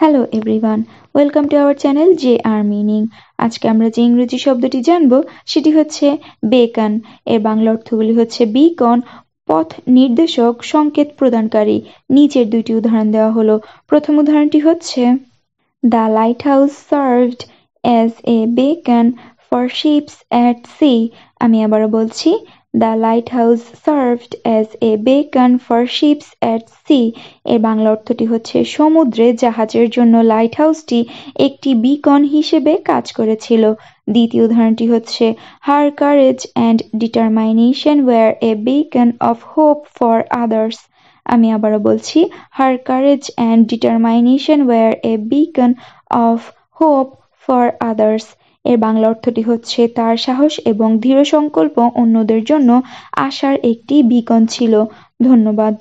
hello everyone welcome to our channel J R meaning আজকে আমরা যে ইংরেজি শব্দটি জানব সেটি হচ্ছে বেকন এর বাংলা অর্থগুলি হচ্ছে বিকন পথ নির্দেশক সংকেত প্রদানকারী নিচের দুইটি উদাহরণ দেওয়া হলো প্রথম উদাহরণটি হচ্ছে the light house served as a beacon for ships at sea আমি আবারও বলছি light house served as a beacon for ships at sea এর বাংলা অর্থটি হচ্ছে সমুদ্রে জাহাজের জন্য লাইট হাউসটি একটি বিকন হিসেবে কাজ করেছিল দ্বিতীয় উদাহরণটি হচ্ছে her courage and determination were a beacon of hope for others আমি আবারও বলছি her courage and determination were a beacon of hope for others এর বাংলা অর্থটি হচ্ছে তার সাহস এবং দৃঢ় সংকল্প অন্যদের জন্য আশার একটি বিকন ছিল ধন্যবাদ